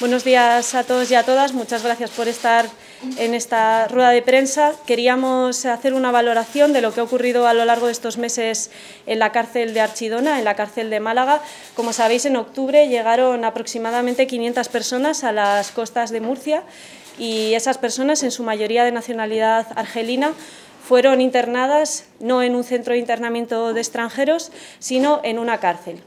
Buenos días a todos y a todas. Muchas gracias por estar en esta rueda de prensa. Queríamos hacer una valoración de lo que ha ocurrido a lo largo de estos meses en la cárcel de Archidona, en la cárcel de Málaga. Como sabéis, en octubre llegaron aproximadamente 500 personas a las costas de Murcia y esas personas, en su mayoría de nacionalidad argelina, fueron internadas no en un centro de internamiento de extranjeros, sino en una cárcel.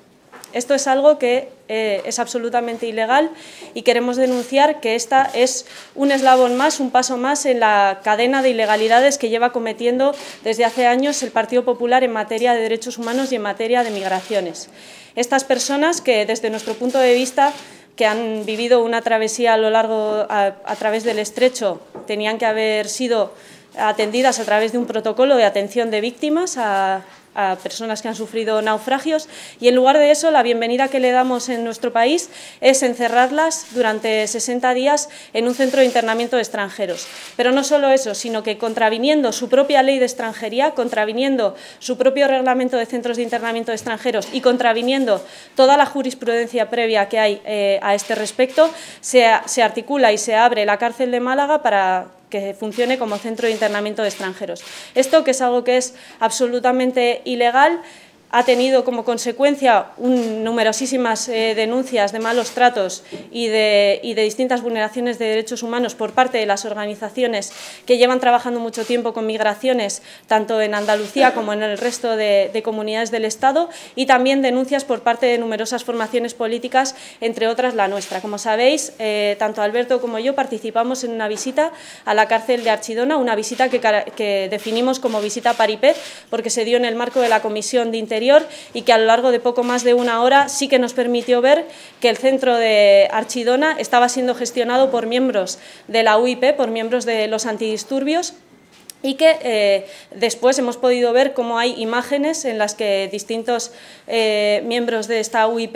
Esto es algo que eh, es absolutamente ilegal y queremos denunciar que esta es un eslabón más, un paso más en la cadena de ilegalidades que lleva cometiendo desde hace años el Partido Popular en materia de derechos humanos y en materia de migraciones. Estas personas que desde nuestro punto de vista que han vivido una travesía a lo largo a través del estrecho tenían que haber sido atendidas a través de un protocolo de atención de víctimas a a personas que han sufrido naufragios y en lugar de eso la bienvenida que le damos en nuestro país es encerrarlas durante 60 días en un centro de internamiento de extranjeros. Pero no solo eso, sino que contraviniendo su propia ley de extranjería, contraviniendo su propio reglamento de centros de internamiento de extranjeros y contraviniendo toda la jurisprudencia previa que hay eh, a este respecto, se articula y se abre la cárcel de Málaga para que funcione como centro de internamiento de extranjeros. Esto, que es algo que es absolutamente ilegal, ha tenido como consecuencia numerosísimas eh, denuncias de malos tratos y de, distintas vulneraciones de derechos humanos por parte de las organizaciones que llevan trabajando mucho tiempo con migraciones, tanto en Andalucía como en el resto de, comunidades del Estado, y también denuncias por parte de numerosas formaciones políticas, entre otras la nuestra. Como sabéis, eh, tanto Alberto como yo participamos en una visita a la cárcel de Archidona, una visita que, definimos como visita paripé, porque se dio en el marco de la Comisión de Interior y que a lo largo de poco más de una hora sí que nos permitió ver que el centro de Archidona estaba siendo gestionado por miembros de la UIP, por miembros de los antidisturbios, y que eh, después hemos podido ver cómo hay imágenes en las que distintos eh, miembros de esta UIP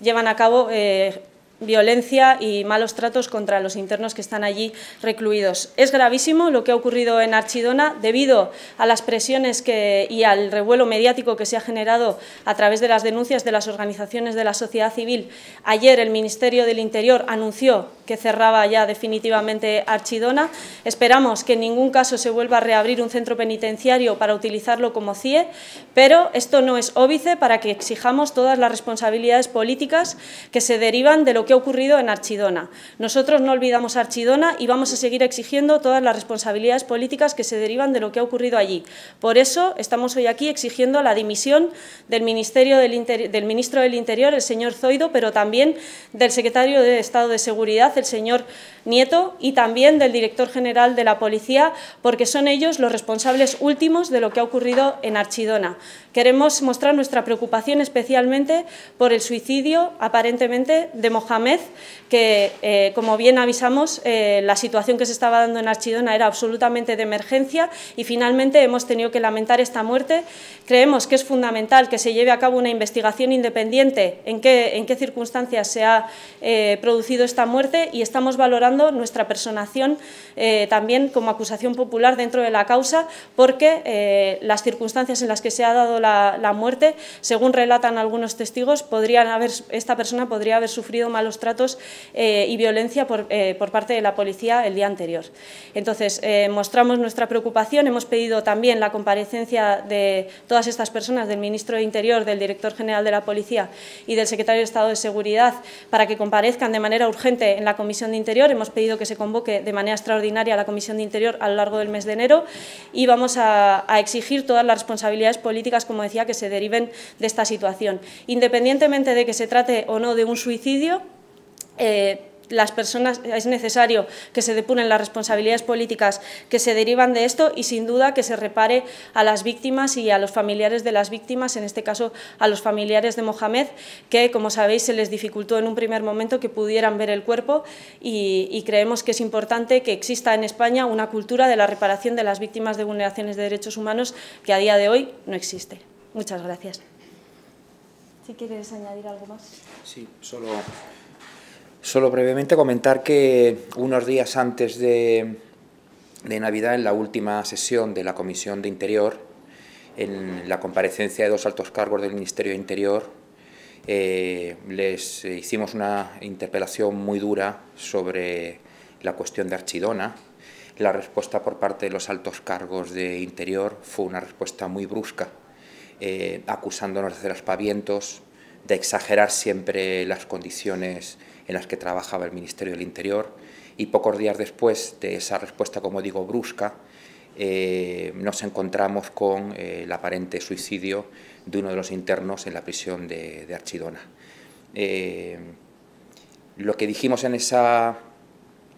llevan a cabo eh, violencia y malos tratos contra los internos que están allí recluidos. Es gravísimo lo que ha ocurrido en Archidona debido a las presiones que, y al revuelo mediático que se ha generado a través de las denuncias de las organizaciones de la sociedad civil. Ayer el Ministerio del Interior anunció que cerraba ya definitivamente Archidona. Esperamos que en ningún caso se vuelva a reabrir un centro penitenciario para utilizarlo como CIE, pero esto no es óbice para que exijamos todas las responsabilidades políticas que se derivan de lo que que ha ocurrido en Archidona. Nosotros no olvidamos Archidona y vamos a seguir exigiendo todas las responsabilidades políticas que se derivan de lo que ha ocurrido allí. Por eso estamos hoy aquí exigiendo la dimisión del, Ministerio del, del ministro del Interior, el señor Zoido, pero también del secretario de Estado de Seguridad, el señor Nieto, y también del director general de la Policía, porque son ellos los responsables últimos de lo que ha ocurrido en Archidona. Queremos mostrar nuestra preocupación especialmente por el suicidio aparentemente de Mohamed mes, que, eh, como bien avisamos, eh, la situación que se estaba dando en Archidona era absolutamente de emergencia y finalmente hemos tenido que lamentar esta muerte. Creemos que es fundamental que se lleve a cabo una investigación independiente en qué, en qué circunstancias se ha eh, producido esta muerte y estamos valorando nuestra personación también como acusación popular dentro de la causa porque las circunstancias en las que se ha dado la, la muerte, según relatan algunos testigos, podrían haber, esta persona podría haber sufrido mal tratos eh, y violencia eh, por, parte de la policía el día anterior. Entonces, eh, mostramos nuestra preocupación, hemos pedido también la comparecencia de todas estas personas, del ministro de Interior, del director general de la Policía y del secretario de Estado de Seguridad, para que comparezcan de manera urgente en la Comisión de Interior. Hemos pedido que se convoque de manera extraordinaria la Comisión de Interior a lo largo del mes de enero y vamos a exigir todas las responsabilidades políticas, como decía, que se deriven de esta situación. Independientemente de que se trate o no de un suicidio, eh, las personas, es necesario que se depuren las responsabilidades políticas que se derivan de esto y sin duda que se repare a las víctimas y a los familiares de las víctimas, en este caso a los familiares de Mohamed, que como sabéis se les dificultó en un primer momento que pudieran ver el cuerpo y, y creemos que es importante que exista en España una cultura de la reparación de las víctimas de vulneraciones de derechos humanos que a día de hoy no existe. Muchas gracias. Si quieres añadir algo más. Sí, solo Solo brevemente comentar que unos días antes de, Navidad, en la última sesión de la Comisión de Interior, en la comparecencia de dos altos cargos del Ministerio de Interior, eh, les hicimos una interpelación muy dura sobre la cuestión de Archidona. La respuesta por parte de los altos cargos de Interior fue una respuesta muy brusca, eh, acusándonos de hacer aspavientos, de exagerar siempre las condiciones en las que trabajaba el Ministerio del Interior y pocos días después de esa respuesta, como digo, brusca, eh, nos encontramos con eh, el aparente suicidio de uno de los internos en la prisión de, Archidona. Eh, lo que dijimos en esa,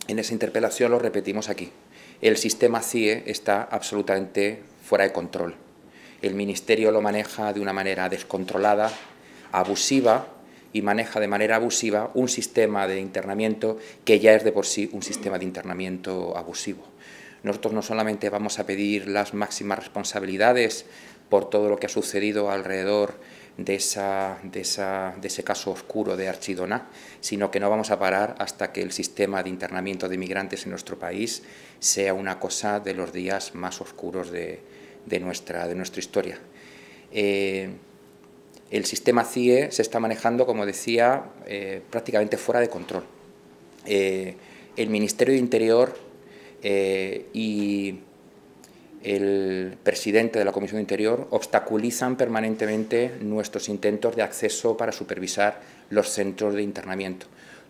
en esa interpelación lo repetimos aquí. El sistema CIE está absolutamente fuera de control. El Ministerio lo maneja de una manera descontrolada, abusiva y maneja de manera abusiva un sistema de internamiento que ya es de por sí un sistema de internamiento abusivo. Nosotros no solamente vamos a pedir las máximas responsabilidades por todo lo que ha sucedido alrededor de, esa, de, esa, de ese caso oscuro de Archidona, sino que no vamos a parar hasta que el sistema de internamiento de inmigrantes en nuestro país sea una cosa de los días más oscuros de, nuestra, de nuestra historia. Eh, el sistema CIE se está manejando, como decía, eh, prácticamente fuera de control. Eh, el Ministerio de Interior eh, y el presidente de la Comisión de Interior obstaculizan permanentemente nuestros intentos de acceso para supervisar los centros de internamiento.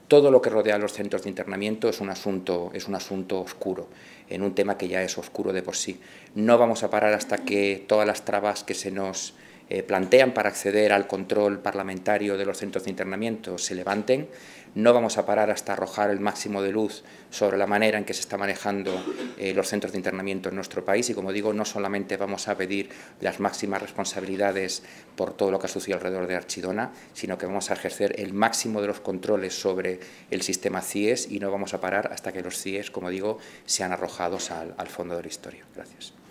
Todo lo que rodea a los centros de internamiento es un asunto, es un asunto oscuro, en un tema que ya es oscuro de por sí. No vamos a parar hasta que todas las trabas que se nos eh, plantean para acceder al control parlamentario de los centros de internamiento se levanten. No vamos a parar hasta arrojar el máximo de luz sobre la manera en que se está manejando eh, los centros de internamiento en nuestro país y, como digo, no solamente vamos a pedir las máximas responsabilidades por todo lo que ha sucedido alrededor de Archidona, sino que vamos a ejercer el máximo de los controles sobre el sistema CIES y no vamos a parar hasta que los CIES, como digo, sean arrojados al fondo de la historia. Gracias.